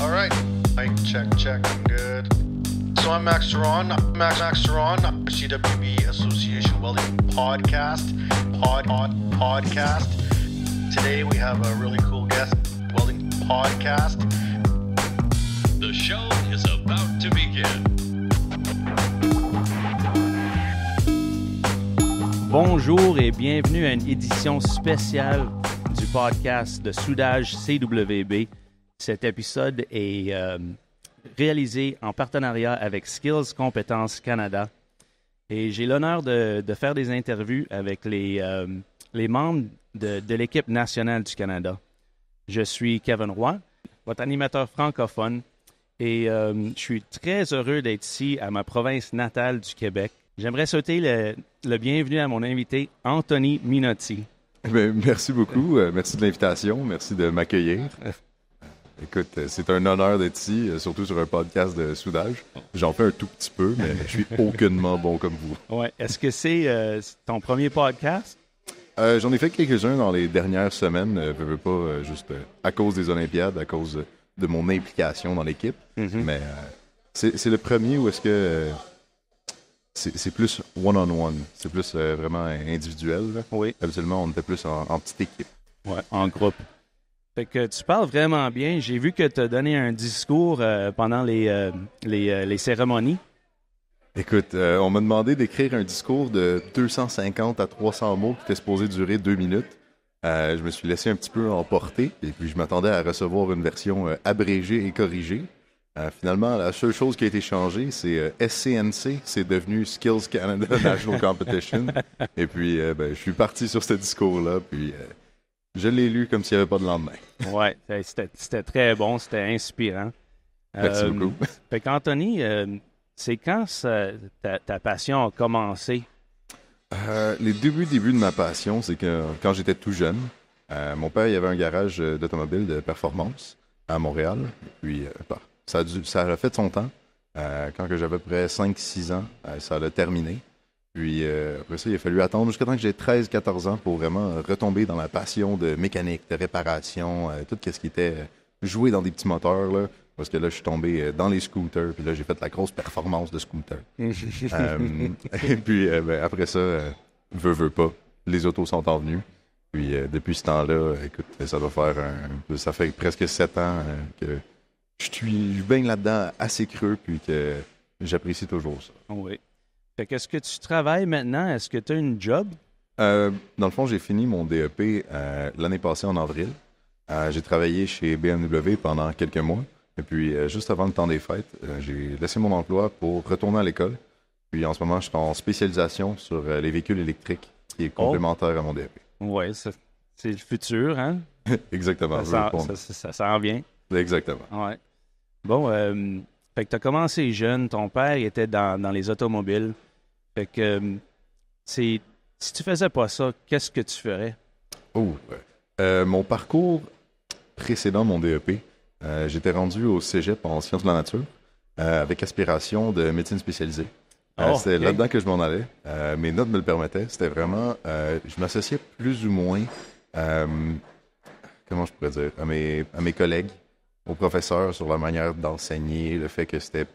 All right. Mic check, check. I'm good. So I'm Max Duran. Max Max Duran. CWB Association Welding Podcast. Pod, pod podcast. Today we have a really cool guest. Welding podcast. The show is about to begin. Bonjour et bienvenue à une édition spéciale du podcast de soudage CWB Cet épisode est euh, réalisé en partenariat avec Skills Compétences Canada. Et j'ai l'honneur de, faire des interviews avec les, euh, les membres de, l'équipe nationale du Canada. Je suis Kevin Roy, votre animateur francophone, et euh, je suis très heureux d'être ici à ma province natale du Québec. J'aimerais souhaiter le, bienvenue à mon invité, Anthony Minotti. Eh merci beaucoup. Merci de l'invitation. Merci de m'accueillir. Écoute, euh, c'est un honneur d'être ici, euh, surtout sur un podcast de soudage. J'en fais un tout petit peu, mais je suis aucunement bon comme vous. Ouais. Est-ce que c'est euh, ton premier podcast? J'en ai fait quelques-uns dans les dernières semaines. je veux pas juste à cause des Olympiades, à cause de mon implication dans l'équipe. Mm-hmm. Mais c'est le premier ou est-ce que c'est plus one-on-one. C'est plus vraiment individuel. Oui. Absolument, on était plus en, en petite équipe. Ouais, en groupe que tu parles vraiment bien. J'ai vu que tu as donné un discours euh, pendant les, euh, euh, les, cérémonies. Écoute, on m'a demandé d'écrire un discours de 250 à 300 mots qui était supposé durer deux minutes. je me suis laissé un petit peu emporter et puis je m'attendais à recevoir une version abrégée et corrigée. finalement, la seule chose qui a été changée, c'est SCNC, c'est devenu Skills Canada National Competition. Et puis, ben, je suis parti sur ce discours-là, puis je l'ai lu comme s'il n'y avait pas de lendemain. Oui, c'était très bon, c'était inspirant. Merci euh, beaucoup. Fait qu'Anthony, euh, c'est quand ta, passion a commencé? Euh, les débuts, débuts de ma passion, c'est que quand j'étais tout jeune, mon père il avait un garage d'automobile de performance à Montréal. Bah, ça, a ça fait son temps. quand j'avais à peu près 5-6 ans, ça l'a terminé. Puis euh, après ça, il a fallu attendre jusqu'à temps que j'ai 13-14 ans pour vraiment euh, retomber dans la passion de mécanique, de réparation, euh, tout ce qui était joué dans des petits moteurs. Là, parce que là, je suis tombé dans les scooters, puis là, j'ai fait la grosse performance de scooter. et puis ben, après ça, veut, veut pas, les autos sont envenues. Puis depuis ce temps-là, écoute, ça va faire ça fait presque sept ans que je suis bien là-dedans assez creux, puis que j'apprécie toujours ça. Oui. Fait qu'est-ce que tu travailles maintenant? Est-ce que tu as une job? Euh, dans le fond, j'ai fini mon DEP euh, l'année passée en avril. Euh, j'ai travaillé chez BMW pendant quelques mois. Et puis, juste avant le temps des fêtes, j'ai laissé mon emploi pour retourner à l'école. Puis, en ce moment, je suis en spécialisation sur les véhicules électriques, qui est oh. complémentaire à mon DEP. Oui, c'est le futur, hein? Exactement. Ça, en vient. Exactement. Ouais. Bon, fait que tu as commencé jeune. Ton père était dans les automobiles que euh, c'est si tu faisais pas ça, qu'est-ce que tu ferais? Oh, euh, euh, mon parcours précédent, mon DEP, j'étais rendu au cégep en sciences de la nature avec aspiration de médecine spécialisée. Oh, c'est là-dedans que je m'en allais. mes notes me le permettaient. C'était vraiment. je m'associais plus ou moins. comment je dire À mes, à mes collègues, aux professeurs sur la manière d'enseigner, le fait que c'était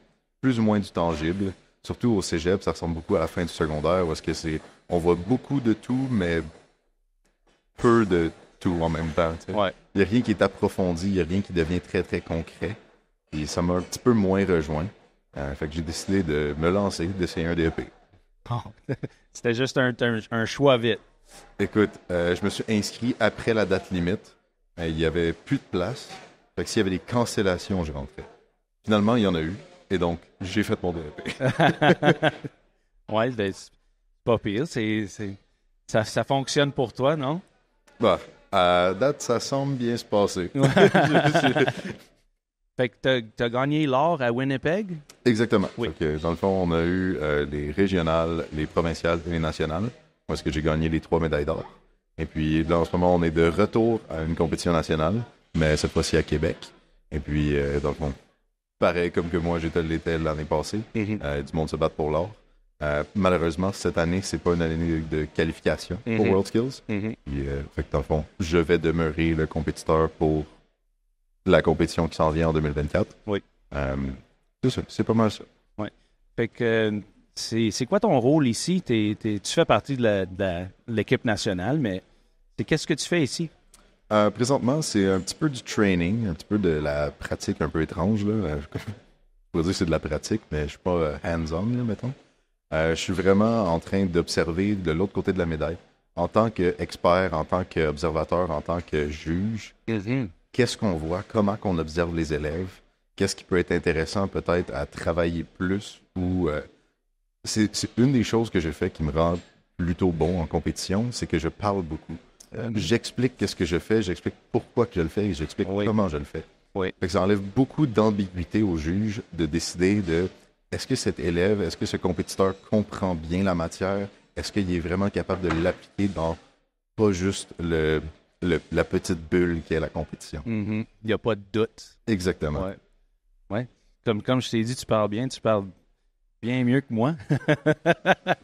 plus ou moins du tangible surtout au cégep, ça ressemble beaucoup à la fin du secondaire, où est que c'est, on voit beaucoup de tout, mais peu de tout en même temps. Il n'y a rien qui est approfondi, il n'y a rien qui devient très, très concret. Et ça m'a un petit peu moins rejoint. Euh, fait j'ai décidé de me lancer, d'essayer un DEP. C'était juste un, choix vite. Écoute, euh, je me suis inscrit après la date limite. Il n'y avait plus de place. parce s'il y avait des cancellations, je rentrais. Finalement, il y en a eu. Et donc, j'ai fait mon DEP. ouais, ben, c'est pas pire. C'est, ça, ça, fonctionne pour toi, non? Bah, à date, ça semble bien se passer. fait que t'as gagné l'or à Winnipeg? Exactement. dans le fond, on a eu euh, les régionales, les provinciales et les nationales. Parce que j'ai gagné les trois médailles d'or. Et puis, là, en ce moment, on est de retour à une compétition nationale, mais cette fois-ci à Québec. Et puis, donc euh, dans le fond, pareil comme que moi j'étais l'été l'année passée. Mhm. Euh, du monde se bat pour l'or. Euh, malheureusement, cette année, c'est pas une année de, qualification pour mhm. World Skills. Mhm. Euh, fond, je vais demeurer le compétiteur pour la compétition qui s'en vient en 2024. Oui. c'est ça, c'est pas mal ça. Oui. c'est quoi ton rôle ici? tu fais partie de l'équipe nationale, mais qu'est-ce que tu fais ici? Euh, présentement, c'est un petit peu du training, un petit peu de la pratique un peu étrange. Là. Euh, je pourrais dire que c'est de la pratique, mais je suis pas euh, hands-on, mettons. je suis vraiment en train d'observer de l'autre côté de la médaille. En tant qu'expert, en tant qu'observateur, en tant que juge, qu'est-ce qu'on voit, comment qu'on observe les élèves, qu'est-ce qui peut être intéressant peut-être à travailler plus ou c'est une des choses que j'ai fait qui me rend plutôt bon en compétition, c'est que je parle beaucoup. Euh, j'explique qu'est-ce que je fais, j'explique pourquoi je le fais et j'explique comment je le fais. ça enlève beaucoup d'ambiguïté au juge de décider de est-ce que cet élève, est-ce que ce compétiteur comprend bien la matière, est-ce qu'il est vraiment capable de l'appliquer dans pas juste le, la petite bulle qui est la compétition. Mm-hmm. Il n'y a pas de doute. Exactement. Ouais. Comme, comme je t'ai dit, tu parles bien, tu parles bien mieux que moi.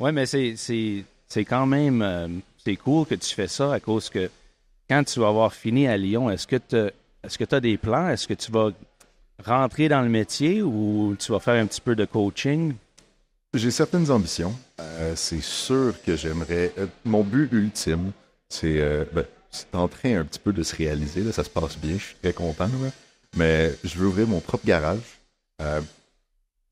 Oui, mais c'est quand même. Euh, c'est cool que tu fais ça à cause que quand tu vas avoir fini à Lyon, est-ce que tu est-ce que tu as des plans? Est-ce que tu vas rentrer dans le métier ou tu vas faire un petit peu de coaching? J'ai certaines ambitions. Euh, c'est sûr que j'aimerais. Euh, mon but ultime, euh, ben, c'est en train un petit peu de se réaliser. Là, ça se passe bien. Je suis très content. mais je veux ouvrir mon propre garage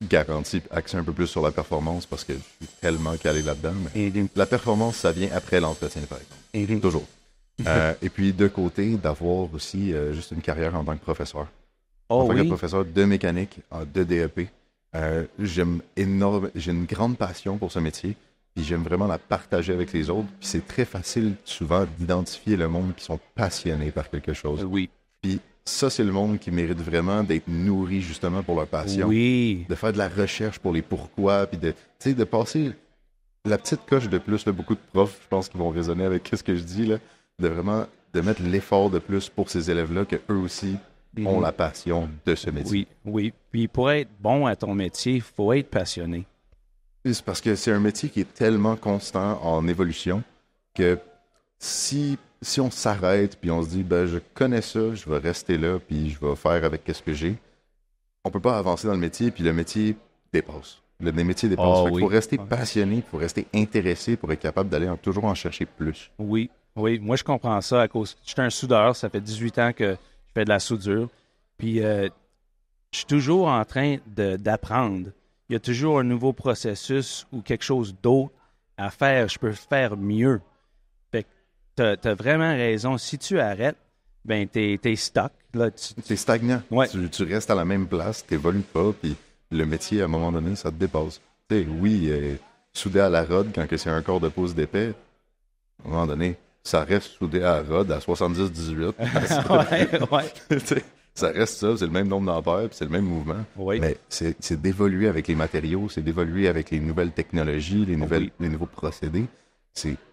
garantie axé un peu plus sur la performance parce que je suis tellement calé là-dedans. Mais la performance, ça vient après l'entretien, par exemple. Toujours. Euh, et puis, de côté, d'avoir aussi euh, juste une carrière en tant que professeur. Oh, en tant que professeur de mécanique, de DEP, euh, j'aime énorme, j'ai une grande passion pour ce métier. Puis j'aime vraiment la partager avec les autres. Puis c'est très facile souvent d'identifier le monde qui sont passionnés par quelque chose. Oui. Puis ça, c'est le monde qui mérite vraiment d'être nourri justement pour leur passion. Oui. De faire de la recherche pour les pourquoi, puis de, de passer la petite coche de plus. Là, beaucoup de profs, je pense, qui vont raisonner avec ce que je dis, là, de vraiment de mettre l'effort de plus pour ces élèves-là, que eux aussi mhm. ont la passion de ce métier. Oui, oui. Puis pour être bon à ton métier, il faut être passionné. C'est parce que c'est un métier qui est tellement constant en évolution que si si on s'arrête puis on se dit ben je connais ça, je vais rester là puis je vais faire avec ce que j'ai, on peut pas avancer dans le métier puis le métier dépasse. Le, métier dépasse. Ah il faut rester passionné, il faut rester intéressé pour être capable d'aller toujours en chercher plus. Oui, oui, moi je comprends ça à cause suis un soudeur, ça fait 18 ans que je fais de la soudure puis euh, je suis toujours en train d'apprendre. Il y a toujours un nouveau processus ou quelque chose d'autre à faire, je peux faire mieux tu as, vraiment raison. Si tu arrêtes, ben, tu es, stock. tu, es stagnant. Tu, restes à la même place, tu pas, puis le métier, à un moment donné, ça te dépasse. oui, souder euh, soudé à la rod, quand c'est un corps de pouce d'épais, à un moment donné, ça reste soudé à la rod à 70-18. ouais, ouais. ça reste ça, c'est le même nombre d'ampères, c'est le même mouvement. Mais c'est d'évoluer avec les matériaux, c'est d'évoluer avec les nouvelles technologies, les, ah nouvelles, les nouveaux procédés.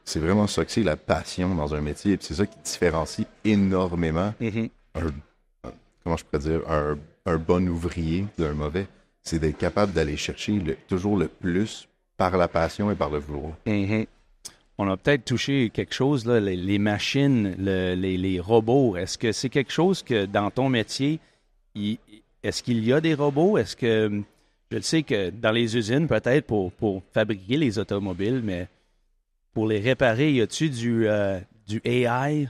C'est vraiment ça que c'est la passion dans un métier. Et C'est ça qui différencie énormément mm-hmm. un, comment je dire, un, bon ouvrier d'un mauvais. C'est d'être capable d'aller chercher toujours le plus par la passion et par le vouloir. Mm-hmm. On a peut-être touché quelque chose, là, les, machines, les, robots. Est-ce que c'est quelque chose que dans ton métier, est-ce qu'il y a des robots? Est-ce que je le sais que dans les usines, peut-être pour, pour fabriquer les automobiles, mais pour les réparer, y euh, a t du, du AI?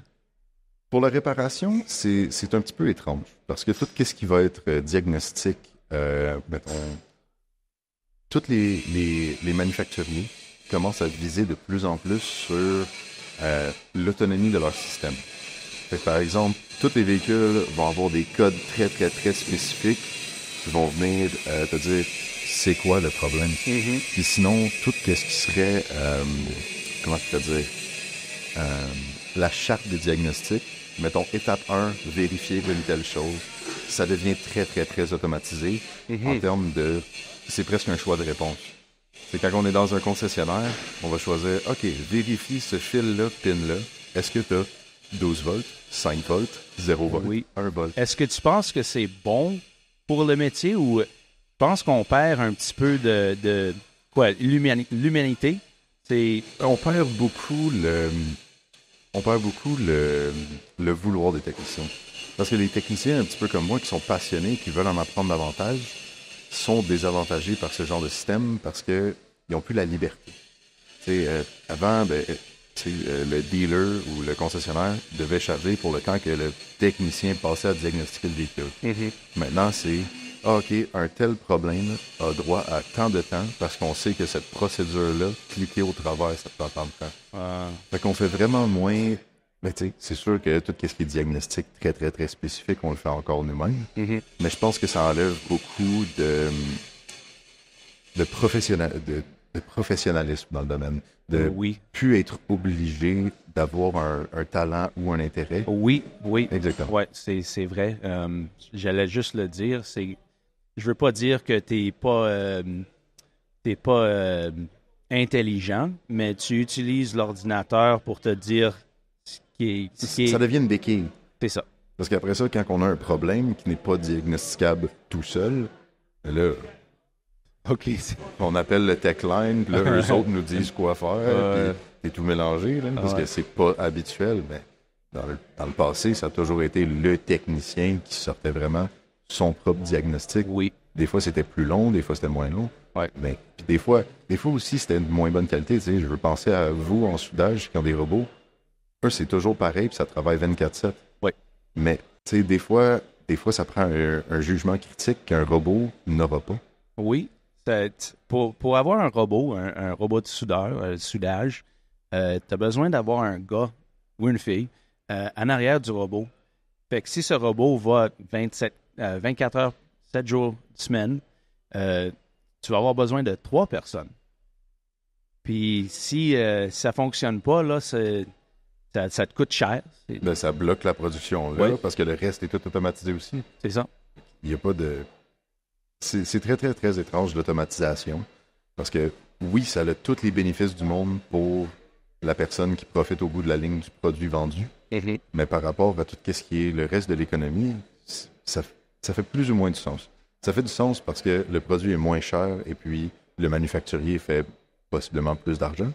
Pour la réparation, c'est un petit peu étrange parce que tout ce qui va être euh, diagnostique, euh, mettons, tous les, les, manufacturiers commencent à viser de plus en plus sur l'autonomie de leur système. par exemple, tous les véhicules vont avoir des codes très, très, très spécifiques qui vont venir te dire c'est quoi le problème. Mm-hmm. Puis sinon, tout ce qui serait comment je peux dire, euh, la charte de diagnostic, Mettons, étape 1, vérifier telle telle chose. Ça devient très, très, très automatisé mm-hmm. en termes de... C'est presque un choix de réponse. C'est quand on est dans un concessionnaire, on va choisir, OK, vérifie ce fil-là, pin-là. Est-ce que tu as 12 volts, 5 volts, 0 volts, oui. 1 volt? Est-ce que tu penses que c'est bon pour le métier ou tu euh, penses qu'on perd un petit peu de, de quoi, l'humanité on perd beaucoup le, on beaucoup le, vouloir des techniciens. Parce que les techniciens, un petit peu comme moi, qui sont passionnés, qui veulent en apprendre davantage, sont désavantagés par ce genre de système parce qu'ils n'ont plus la liberté. Euh, avant, ben, euh, euh, le dealer ou le concessionnaire devait charger pour le temps que le technicien passait à diagnostiquer le véhicule. Mm-hmm. Maintenant, c'est OK, un tel problème a droit à tant de temps parce qu'on sait que cette procédure-là, cliquer au travers, ça prend tant de temps. Fait qu'on fait vraiment moins. Mais tu sais, c'est sûr que tout ce qui est diagnostic très, très, très spécifique, on le fait encore nous-mêmes. Mm-hmm. Mais je pense que ça enlève beaucoup de, de, de, professionnalisme dans le domaine. De oh oui. plus être obligé d'avoir un, talent ou un intérêt. Oui, oui. Exactement. Oui, c'est vrai. Euh, j'allais juste le dire, c'est je veux pas dire que tu n'es pas, t'es pas euh, euh, intelligent, mais tu utilises l'ordinateur pour te dire ce qui est. Ça devient une béquille. C'est ça. Parce qu'après ça, quand on a un problème qui n'est pas diagnosticable tout seul, là. OK. On appelle le techline, puis là, eux autres nous disent quoi faire, euh... tout mélangé, parce que c'est pas habituel. Mais dans le passé, ça a toujours été le technicien qui sortait vraiment son propre ah. diagnostic. Oui. Des fois, c'était plus long, des fois, c'était moins long. Ouais. Mais des fois, des fois aussi, c'était de moins bonne qualité. je veux penser à vous en soudage qui ont des robots. c'est toujours pareil, puis ça travaille 24-7. Oui. Mais, tu des fois, des fois, ça prend un, jugement critique qu'un robot n'aura pas. Oui. Pour, pour, avoir un robot, un, robot de soudeur, de euh, soudage, euh, tu as besoin d'avoir un gars ou une fille euh, en arrière du robot. Fait que si ce robot va 27 24 euh, heures, 7 jours, semaine, euh, tu vas avoir besoin de trois personnes. Puis si ça euh, ça fonctionne pas, là, ça, te coûte cher. Ben, ça bloque la production, là, parce que le reste est tout automatisé aussi. C'est ça. Il n'y a pas de. C'est, très, très, très étrange l'automatisation. Parce que oui, ça a tous les bénéfices du monde pour la personne qui profite au bout de la ligne du produit vendu. Mhm. Mais par rapport à tout ce qui est le reste de l'économie, ça, ça fait plus ou moins du sens. Ça fait du sens parce que le produit est moins cher et puis le manufacturier fait possiblement plus d'argent.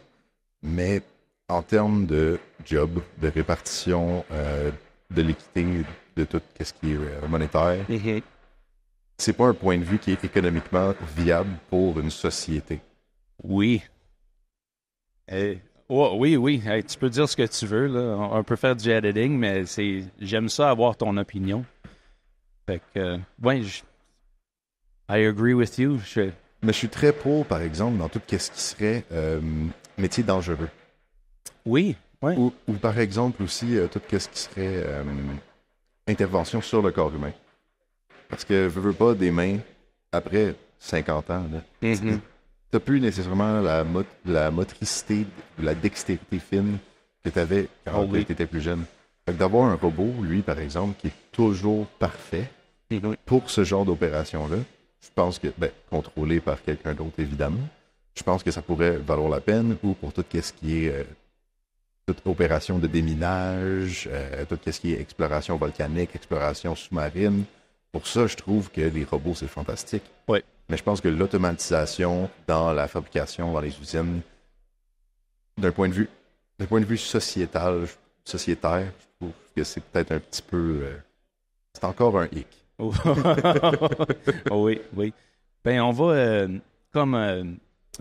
Mais en termes de job, de répartition, euh, de l'équité, de tout ce qui est euh, monétaire, mhm. c'est pas un point de vue qui est économiquement viable pour une société. Oui. Eh, oh, oui, oui. Eh, tu peux dire ce que tu veux. Là. On peut faire du editing, mais j'aime ça avoir ton opinion. Fait ouais, je, I agree with you. Mais je suis très pour, par exemple, dans tout ce qui serait euh, métier dangereux. Oui, Ou, par exemple aussi euh, tout ce qui serait euh, intervention sur le corps humain. Parce que je veux pas des mains après 50 ans. Mm-hmm. Tu n'as plus nécessairement la, motricité la motricité, la dextérité fine que tu avais quand ah tu étais plus jeune. D'avoir un robot, lui, par exemple, qui est toujours parfait, pour ce genre d'opération-là, je pense que, ben, contrôlé par quelqu'un d'autre, évidemment, je pense que ça pourrait valoir la peine ou pour tout ce qui est euh, opération de déminage, euh, tout ce qui est exploration volcanique, exploration sous-marine. Pour ça, je trouve que les robots, c'est fantastique. Oui. Mais je pense que l'automatisation dans la fabrication, dans les usines, d'un point de vue d'un point de vue sociétal, sociétaire, je trouve que c'est peut-être un petit peu. Euh, c'est encore un hic. Oh. Oh oui, oui. Ben, on va euh, comme euh,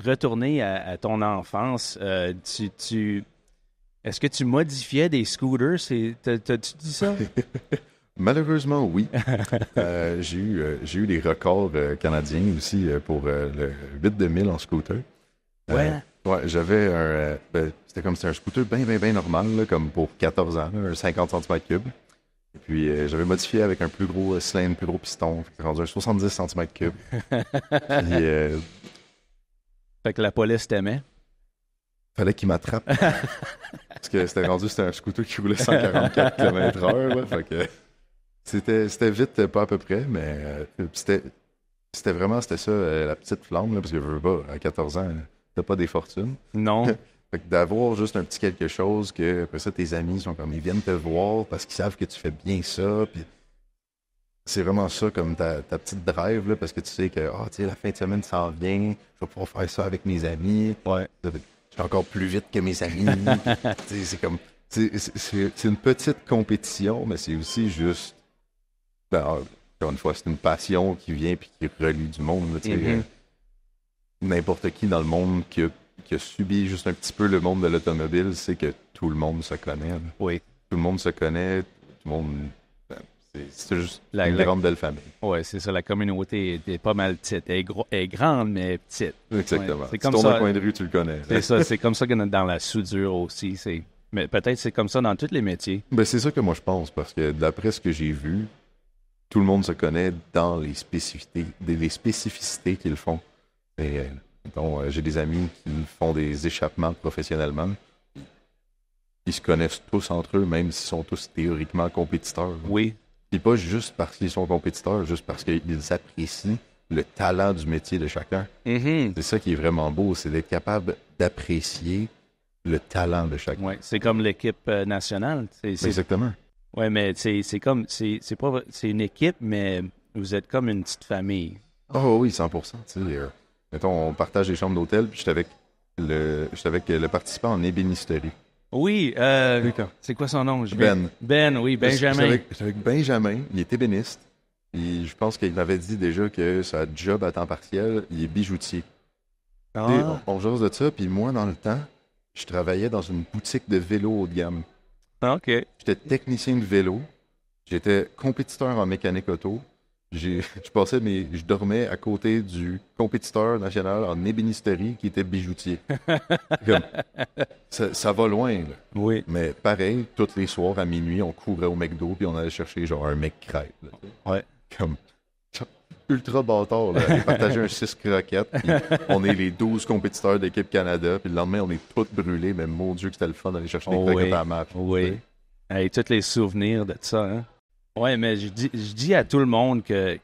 retourner à, ton enfance. Euh, tu, Est-ce que tu modifiais des scooters? T'as-tu dit ça? Malheureusement, oui. j'ai eu, j'ai eu des records canadiens aussi pour le 8 2000 en scooter. ouais. j'avais un. Ben, c'était comme c'était un scooter bien, bien, bien normal, comme pour 14 ans, un 50 cm3 puis euh, j'avais modifié avec un plus gros euh, cylindre, plus gros piston, rendu à 70 cm3. euh... Fait que la police t'aimait? Fallait qu'il m'attrape. parce que c'était rendu, c'était un scooter qui roulait 144 km/h. Fait que c'était vite, pas à peu près, mais euh, c'était c'était vraiment c'était ça, la petite flamme, parce que je veux pas, à 14 ans, t'as pas des fortunes. Non. Fait d'avoir juste un petit quelque chose que après ça, tes amis sont comme ils viennent te voir parce qu'ils savent que tu fais bien ça. Puis c'est vraiment ça comme ta, petite drive parce que tu sais que ah, la fin de semaine ça vient, je vais pouvoir faire ça avec mes amis. Ouais. Je suis encore plus vite que mes amis. c'est comme c'est une petite compétition, mais c'est aussi juste ben, encore une fois, c'est une passion qui vient puis qui relie du monde. Mm-hmm. Euh, n'importe qui dans le monde que qui a subi juste un petit peu le monde de l'automobile c'est que tout le monde se connaît. Oui. Tout le monde se connaît, tout le monde. Ben, c'est juste la, une grande belle famille. Oui, c'est ça. La communauté est, pas mal petite. Elle est, grande, mais petite. Exactement. Si c'est comme si coin de rue, tu le connais. C'est ça. C'est comme ça que dans la soudure aussi. Mais peut-être c'est comme ça dans tous les métiers. Ben, c'est ça que moi je pense, parce que d'après ce que j'ai vu, tout le monde se connaît dans les spécificités, qu'ils font. Et, euh, euh, j'ai des amis qui font des échappements professionnellement. Ils se connaissent tous entre eux, même s'ils sont tous théoriquement compétiteurs. Oui. Et pas juste parce qu'ils sont compétiteurs, juste parce qu'ils apprécient le talent du métier de chacun. Mm-hmm. C'est ça qui est vraiment beau, c'est d'être capable d'apprécier le talent de chacun. Oui, c'est comme l'équipe euh, nationale. Exactement. Oui, mais c'est comme, c'est pas, c'est une équipe, mais vous êtes comme une petite famille. Oh oui, 100 tu sais, euh, on partage des chambres d'hôtel, puis j'étais avec le, avec le participant en ébénisterie. Oui, euh, c'est quoi son nom? Ben. Ben, oui, Benjamin. J'étais avec, Benjamin, il est ébéniste. Et je pense qu'il m'avait dit déjà que sa job à temps partiel, il est bijoutier. Ah. on, de ça, puis moi, dans le temps, je travaillais dans une boutique de vélo haut de gamme. Ah, j'étais technicien de vélo, j'étais compétiteur en mécanique auto, je passais, mais je dormais à côté du compétiteur national en ébénisterie qui était bijoutier. ça, va loin, là. Oui. Mais pareil, toutes les soirs à minuit, on courait au McDo puis on allait chercher genre un mec crêpe. ouais. Comme ultra bâtard, là. partager un 6 croquettes, on est les 12 compétiteurs d'équipe Canada, puis le lendemain, on est tous brûlés, mais mon Dieu que c'était le fun d'aller chercher des oh, à la match. Oui. Hey, tous les souvenirs de ça, hein? Oui, mais je dis, à tout le monde que,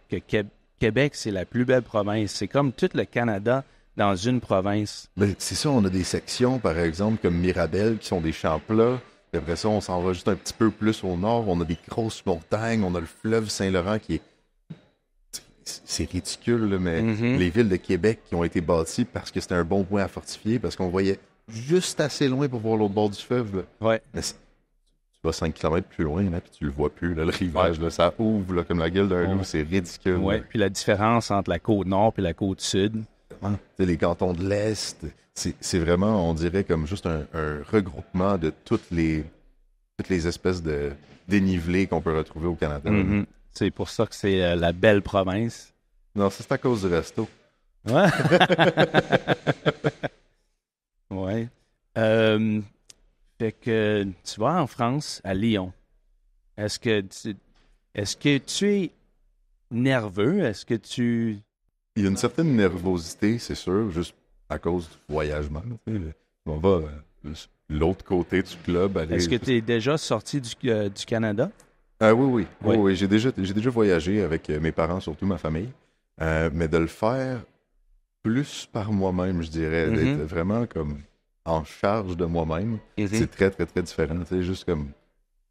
Québec, c'est la plus belle province. C'est comme tout le Canada dans une province. c'est ça, on a des sections, par exemple, comme Mirabel, qui sont des champs plats. après ça, on s'en va juste un petit peu plus au nord. On a des grosses montagnes. On a le fleuve Saint-Laurent qui est. C'est ridicule, mais mm-hmm. les villes de Québec qui ont été bâties parce que c'était un bon point à fortifier, parce qu'on voyait juste assez loin pour voir l'autre bord du fleuve. Ouais. 5 km plus loin, là, puis tu le vois plus. le rivage, ça ouvre comme la gueule d'un loup, c'est ridicule. Oui, puis la différence entre la côte nord et la côte sud. Les cantons de l'Est, c'est vraiment, on dirait, comme juste un, regroupement de toutes les, les espèces de dénivelés qu'on peut retrouver au Canada. Mm-hmm. C'est pour ça que c'est euh, la belle province. Non, c'est à cause du resto. Ouais. ouais. Euh, fait que tu vas en France, à Lyon. Est-ce que, tu, est-ce que tu es nerveux? Est-ce que tu. Il y a une certaine nervosité, c'est sûr, juste à cause du voyagement. On va euh, l'autre côté du club. Aller... Est-ce que tu es déjà sorti du, euh, du Canada? Ah oui, oui. oui. J'ai déjà, j'ai déjà voyagé avec euh, mes parents, surtout ma famille. mais de le faire plus par moi-même, je dirais, mm-hmm. vraiment comme en charge de moi-même. C'est très, très, très différent. Tu sais, juste comme.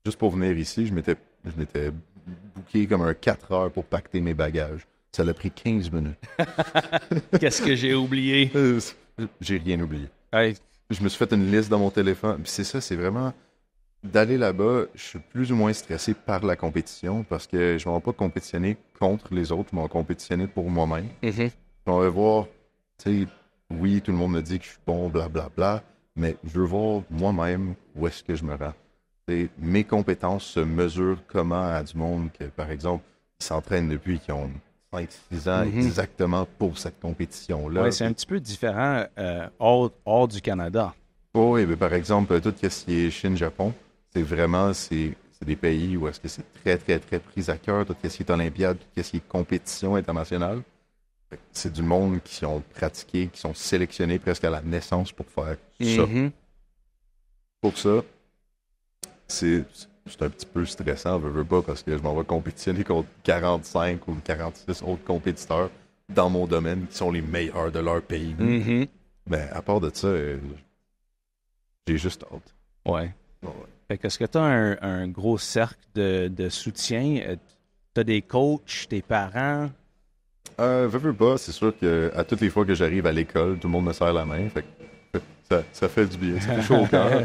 Juste pour venir ici, je m'étais, je comme un 4 heures pour pacter mes bagages. Ça l'a pris 15 minutes. Qu'est-ce que j'ai oublié? j'ai rien oublié. Je me suis fait une liste dans mon téléphone. c'est ça, c'est vraiment d'aller là-bas, je suis plus ou moins stressé par la compétition parce que je ne vais pas compétitionner contre les autres, je vais compétitionner pour moi-même. Mm On va voir, tu sais, oui, tout le monde me dit que je suis bon, blablabla, bla, bla, mais je veux voir moi-même où est-ce que je me rends. mes compétences se mesurent comment à du monde que, par exemple, s'entraîne depuis qu'ils ont 5-6 ans mhm. exactement pour cette compétition-là. Oui, c'est un petit peu différent euh, hors, du Canada. Oui, par exemple, tout ce qui est Chine-Japon, c'est vraiment c'est des pays où est-ce que c'est très, très, très pris à cœur, tout ce qui est Olympiade, tout ce qui est compétition internationale. C'est du monde qui ont pratiqué, qui sont sélectionnés presque à la naissance pour faire ça. Mm-hmm. Pour ça, c'est un petit peu stressant, je veux pas, parce que je m'en vais compétitionner contre 45 ou 46 autres compétiteurs dans mon domaine qui sont les meilleurs de leur pays. Mm-hmm. Mais à part de ça, euh, j'ai juste hâte. Ouais. est ah ce que tu as un, gros cercle de, de soutien? Euh, tu as des coachs, tes parents, euh, veux, c'est sûr que à toutes les fois que j'arrive à l'école, tout le monde me serre la main. ça, fait du bien, c'est chaud au cœur.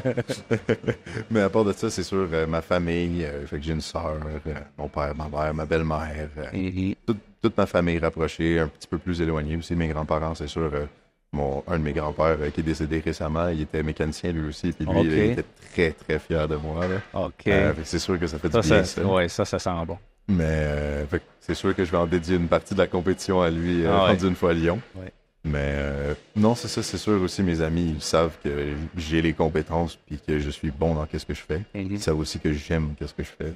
Mais à part de ça, c'est sûr, euh, ma famille, euh, j'ai une sœur, euh, mon père, ma mère, ma belle-mère, mhm. toute, ma famille rapprochée, un petit peu plus éloignée aussi, mes grands-parents, c'est sûr. un de mes grands-pères qui est décédé récemment, il était mécanicien lui aussi, puis lui, il était très, très fier de moi. OK. c'est sûr que ça fait du bien. ça, ça sent bon. Mais euh, c'est sûr que je vais en dédier une partie de la compétition à lui euh, ah en une fois à Lyon. Mais euh, non, c'est ça, c'est sûr aussi, mes amis, ils savent que j'ai les compétences puis que je suis bon dans ce que je fais. Mhm. Ils savent aussi que j'aime ce que je fais.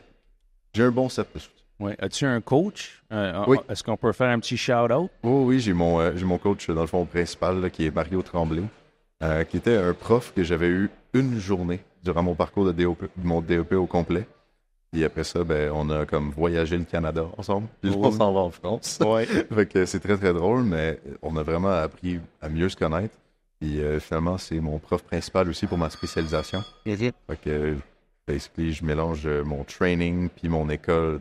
J'ai un bon set de Ouais. As-tu un coach? Euh, oui. Ah, est-ce qu'on peut faire un petit shout-out? Oh, oui, j'ai mon, mon coach, dans le fond, principal, qui est Mario Tremblay, qui était un prof que j'avais eu une journée durant mon parcours de mon DEP au complet. Et après ça, ben, on a comme voyagé le Canada ensemble. Puis on s'en va en France. fait c'est très, très drôle, mais on a vraiment appris à mieux se connaître. Puis euh, finalement, c'est mon prof principal aussi pour ma spécialisation. Fait que, basically, je mélange euh, mon training puis mon école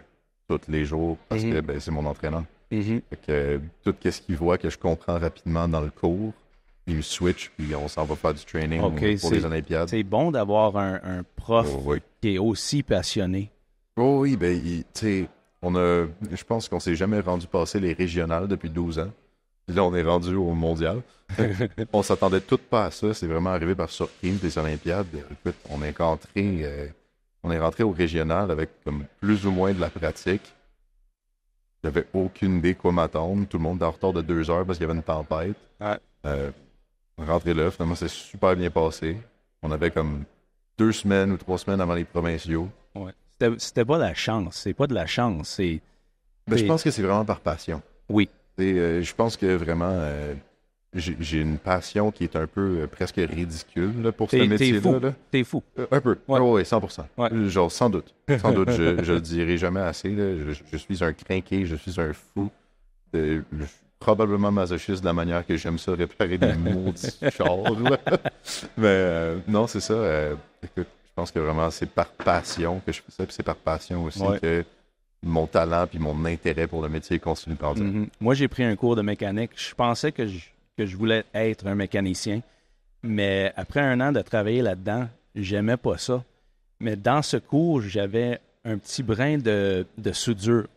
tous les jours parce mm-hmm. que ben, c'est mon entraînant. Mm-hmm. Fait que, euh, tout ce qu'il voit que je comprends rapidement dans le cours, il switch, puis on s'en va faire du training pour les Olympiades. C'est bon d'avoir un, prof qui est aussi passionné Oh oui, ben, on a, je pense qu'on s'est jamais rendu passer les régionales depuis 12 ans. là, on est rendu au mondial. on s'attendait tout pas à ça. C'est vraiment arrivé par surprise des Olympiades. Écoute, on est rentré, euh, on est rentré au régional avec comme plus ou moins de la pratique. J'avais aucune idée quoi m'attendre. Tout le monde était en retard de deux heures parce qu'il y avait une tempête. On est euh, rentré là, finalement, c'est super bien passé. On avait comme deux semaines ou trois semaines avant les provinciaux. C'était pas la chance. C'est pas de la chance. C'est. Ben, je pense que c'est vraiment par passion. Oui. Euh, je pense que vraiment, euh, j'ai une passion qui est un peu euh, presque ridicule pour ce métier-là. T'es fou. fou. un peu. Oui, 100 sans doute. Sans doute, je, je le dirai jamais assez. Je, suis un crinqué, je suis un fou. Je, probablement masochiste de la manière que j'aime ça réparer des maudits chars. Mais non, c'est ça. écoute, je pense que vraiment, c'est par passion que je fais ça, puis c'est par passion aussi que mon talent puis mon intérêt pour le métier continue par mm-hmm. Moi, j'ai pris un cours de mécanique. Je pensais que je, voulais être un mécanicien, mais après un an de travailler là-dedans, j'aimais pas ça. Mais dans ce cours, j'avais un petit brin de, soudure.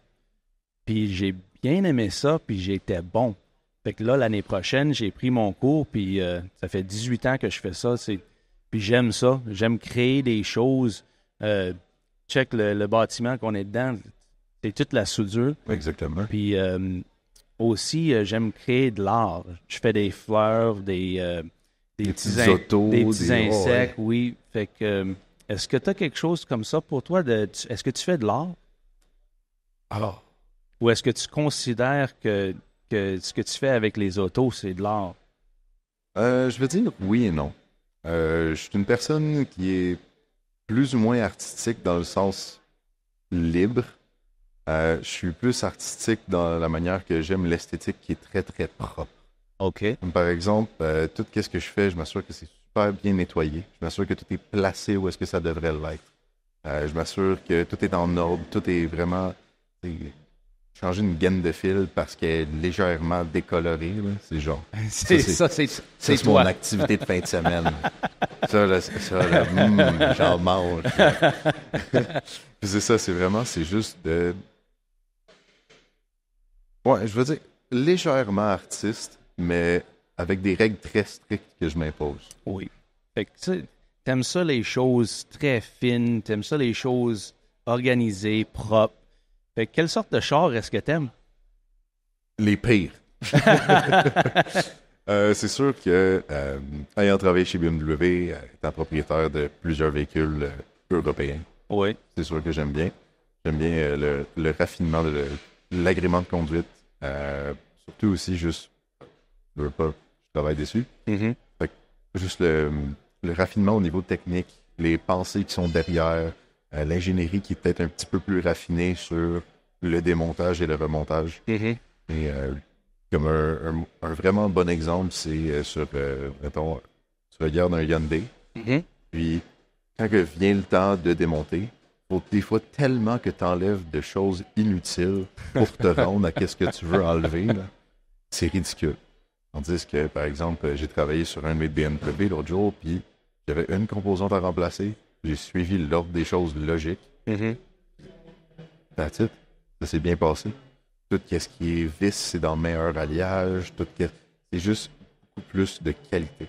Puis j'ai bien aimé ça, puis j'étais bon. Fait que là, l'année prochaine, j'ai pris mon cours, puis euh, ça fait 18 ans que je fais ça. C'est puis j'aime ça. J'aime créer des choses. Euh, check le, bâtiment qu'on est dedans. C'est toute la soudure. Exactement. Puis euh, aussi, euh, j'aime créer de l'art. Je fais des fleurs, des, petits, autos, des insectes. Oui. Fait que, est-ce que tu as quelque chose comme ça pour toi? est-ce que tu fais de l'art? Alors. Ah. Ou est-ce que tu considères que, que ce que tu fais avec les autos, c'est de l'art? je veux dire oui et non. Euh, je suis une personne qui est plus ou moins artistique dans le sens libre. Euh, je suis plus artistique dans la manière que j'aime l'esthétique qui est très, très propre. OK. par exemple, euh, tout ce que je fais, je m'assure que c'est super bien nettoyé. Je m'assure que tout est placé où est-ce que ça devrait l'être. je m'assure que tout est en ordre, tout est vraiment changer une gaine de fil parce qu'elle est légèrement décolorée. C'est genre. C'est ça, c'est C'est mon activité de fin de semaine. ça, là, ça, mm, j'en mange. c'est ça, c'est vraiment, c'est juste de. Ouais, je veux dire, légèrement artiste, mais avec des règles très strictes que je m'impose. Oui. Fait que, tu sais, t'aimes ça les choses très fines, t'aimes ça les choses organisées, propres quelle sorte de char est-ce que t'aimes? Les pires. Euh, c'est sûr que, euh, ayant travaillé chez BMW, euh, étant propriétaire de plusieurs véhicules européens, oui. c'est sûr que j'aime bien. J'aime bien le, raffinement de l'agrément de conduite. surtout aussi, juste, je veux pas, je travaille dessus. Mm-hmm. juste le raffinement au niveau technique, les pensées qui sont derrière, euh, l'ingénierie qui est peut-être un petit peu plus raffinée sur le démontage et le remontage. Mm-hmm. Et euh, comme un, vraiment bon exemple, c'est euh, sur, mettons, tu regardes un Hyundai, mm-hmm. puis quand que vient le temps de démonter, faut des fois tellement que tu enlèves de choses inutiles pour te rendre à ce que tu veux enlever. C'est ridicule. Tandis que, par exemple, j'ai travaillé sur un de mes BMW l'autre jour, puis j'avais une composante à remplacer, j'ai suivi l'ordre des choses logiques. Mm -hmm. Ça s'est bien passé. Tout ce qui est vis, c'est dans le meilleur alliage. Tout c'est juste beaucoup plus de qualité.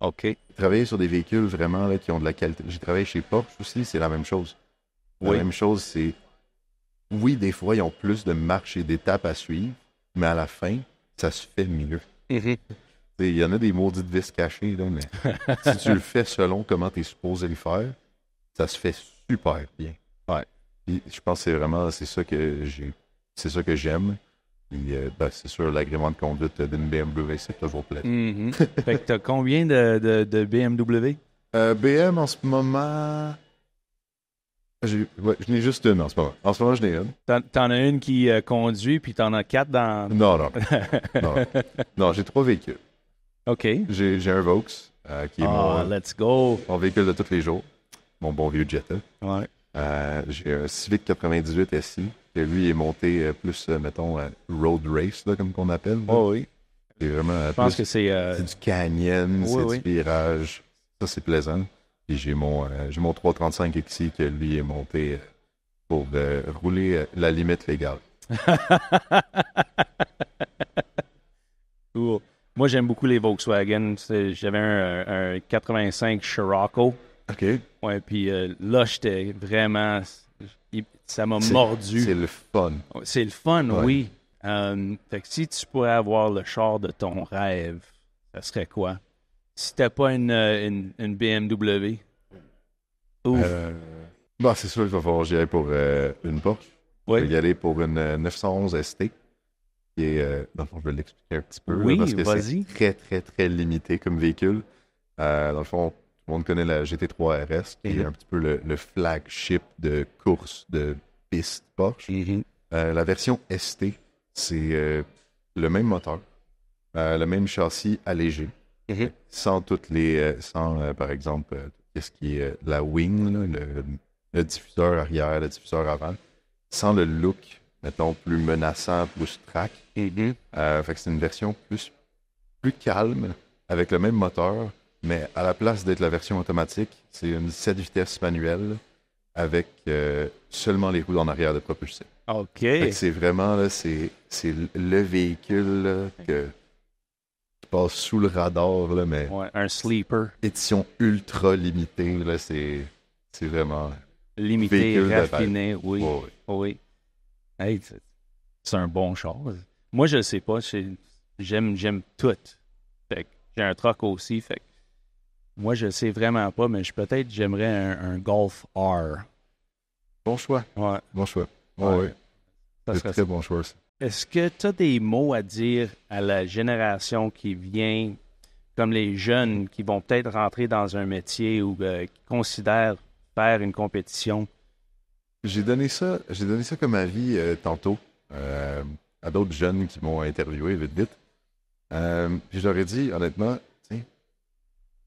OK. Travailler sur des véhicules vraiment qui ont de la qualité. J'ai travaillé chez Porsche aussi, c'est la même chose. La même chose, c'est. Oui, des fois, ils ont plus de marches et d'étapes à suivre, mais à la fin, ça se fait mieux. Mm-hmm. Il y en a des maudites vis cachées, mais si tu le fais selon comment tu es supposé le faire, ça se fait super bien. Ouais. je pense que c'est vraiment c'est ça que c'est ça que j'aime. Euh, ben, c'est sûr, l'agrément de conduite d'une BMW, c'est toujours plaisant. Mm-hmm. fait que t'as combien de, de, BMW? Euh, BM en ce moment. Ouais, je n'ai juste une en ce moment. En ce moment, je n'ai une. T'en, as une qui euh, conduit, puis t'en as quatre dans. Non, non. non, j'ai trois véhicules. OK. J'ai, un Vaux, euh, qui est ah, mon, mon véhicule de tous les jours mon bon vieux Jetta. Euh, j'ai un Civic 98 SI, que lui est monté euh, plus, euh, mettons, road race, comme qu'on appelle. Oh, oui. Je pense que c'est. du canyon, c'est du virage. Ça, c'est plaisant. Et j'ai mon, 335 XI, que lui est monté pour rouler la limite légale. cool. Moi, j'aime beaucoup les Volkswagen. J'avais un, 85 Scirocco. OK. Ouais, puis euh, là, j'étais vraiment. Ça m'a mordu. C'est le fun. C'est le fun, oui. Euh, fait que si tu pourrais avoir le char de ton rêve, ça serait quoi? Si t'as pas une, euh, une, BMW? Ouf. bah, c'est sûr qu'il va falloir pour une Porsche. Oui. Je vais y aller pour une 911 ST. Qui est, dans le fond, je vais l'expliquer un petit peu. Oui, parce que c'est très, très, très limité comme véhicule. dans le fond, on connaît la GT3 RS, qui est mhm. un petit peu le, flagship de course de piste Porsche. Mhm. Euh, la version ST, c'est euh, le même moteur, euh, le même châssis allégé, mhm. sans toutes les, sans par exemple, qu'est-ce qui est la wing, le, diffuseur arrière, le diffuseur avant, sans le look, mettons, plus menaçant, plus track. fait c'est une version plus, plus calme, avec le même moteur mais à la place d'être la version automatique, c'est une 7 vitesses manuelle avec euh, seulement les roues en arrière de propulsion OK. C'est vraiment là, c'est, le véhicule que qui passe sous le radar, mais. un sleeper. Édition ultra limitée, là, c'est, vraiment. Limité, raffiné, oui. c'est un bon char. Moi, je sais pas. J'aime, j'aime tout. j'ai un troc aussi. Fait moi, je sais vraiment pas, mais je peut-être j'aimerais un, Golf R. Bon choix. Ouais. Bon choix. Oui. très bon choix. Est-ce que tu as des mots à dire à la génération qui vient, comme les jeunes qui vont peut-être rentrer dans un métier ou euh, qui considèrent faire une compétition? J'ai donné ça, j'ai donné ça comme avis euh, tantôt euh, à d'autres jeunes qui m'ont interviewé vite vite. puis j'aurais dit, honnêtement,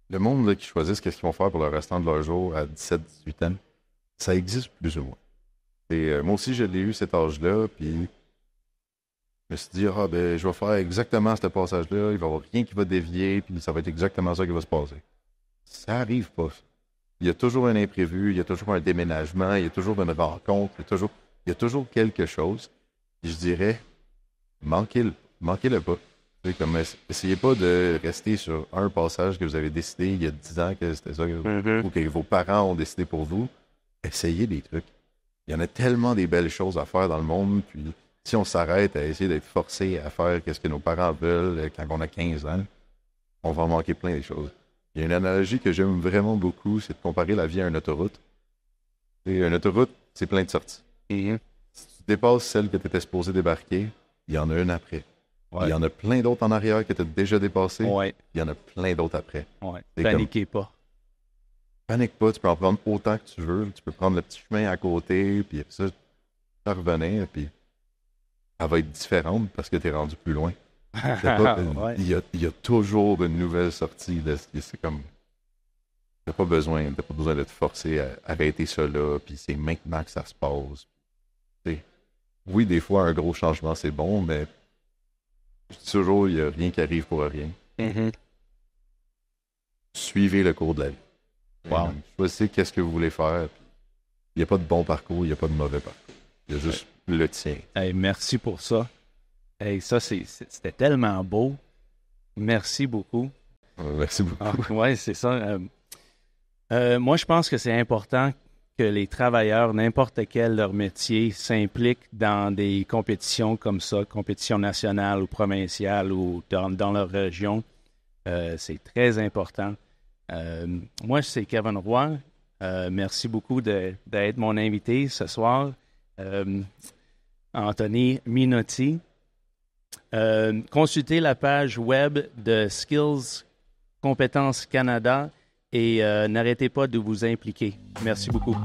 le monde qui choisissent qu'est-ce qu'ils vont faire pour le restant de leur jour à 17, 18 ans, ça existe plus ou moins. Et euh, moi aussi, je l'ai eu cet âge-là, puis je me suis dit, ah ben, je vais faire exactement ce passage-là, il va y avoir rien qui va dévier, puis ça va être exactement ça qui va se passer. Ça arrive pas. Il y a toujours un imprévu, il y a toujours un déménagement, il y a toujours une rencontre, il y a toujours, quelque chose. je dirais, manquez-le, manquez-le pas. Comme, essayez pas de rester sur un passage que vous avez décidé il y a 10 ans que c'était ça, que, mm-hmm. ou que vos parents ont décidé pour vous. Essayez des trucs. Il y en a tellement des belles choses à faire dans le monde. Puis si on s'arrête à essayer d'être forcé à faire ce que nos parents veulent euh, quand on a 15 ans, on va manquer plein de choses. Il y a une analogie que j'aime vraiment beaucoup, c'est de comparer la vie à une autoroute. une autoroute, c'est plein de sorties. Mm-hmm. Si tu dépasses celle que tu étais supposé débarquer, il y en a une après. Il y en a plein d'autres en arrière que tu déjà dépassé. Il y en a plein d'autres après. Ouais. Paniquez pas. Panique pas, tu peux en prendre autant que tu veux. Tu peux prendre le petit chemin à côté, puis ça, ça puis elle va être différente parce que tu es rendu plus loin. il, y a, toujours une nouvelle sortie. C'est comme. pas besoin, besoin de te forcer à arrêter cela, puis c'est maintenant que ça se passe. oui, des fois, un gros changement, c'est bon, mais toujours, il n'y a rien qui arrive pour rien. Mm-hmm. Suivez le cours de la vie. Hein, choisissez qu'est-ce que vous voulez faire. Il n'y a pas de bon parcours, il n'y a pas de mauvais parcours. Il y a juste le tien. Hey, merci pour ça. Hey, ça, c'était tellement beau. Merci beaucoup. Euh, merci beaucoup. Ah, oui, c'est ça. Euh, euh, moi, je pense que c'est important que les travailleurs, n'importe quel leur métier, s'impliquent dans des compétitions comme ça, compétitions nationales ou provinciales ou dans, leur région. Euh, c'est très important. Euh, moi, c'est Kevin Roy. Euh, merci beaucoup d'être mon invité ce soir. Anthony Minotti. consultez la page web de Skills Compétences Canada et euh, n'arrêtez pas de vous impliquer. Merci beaucoup.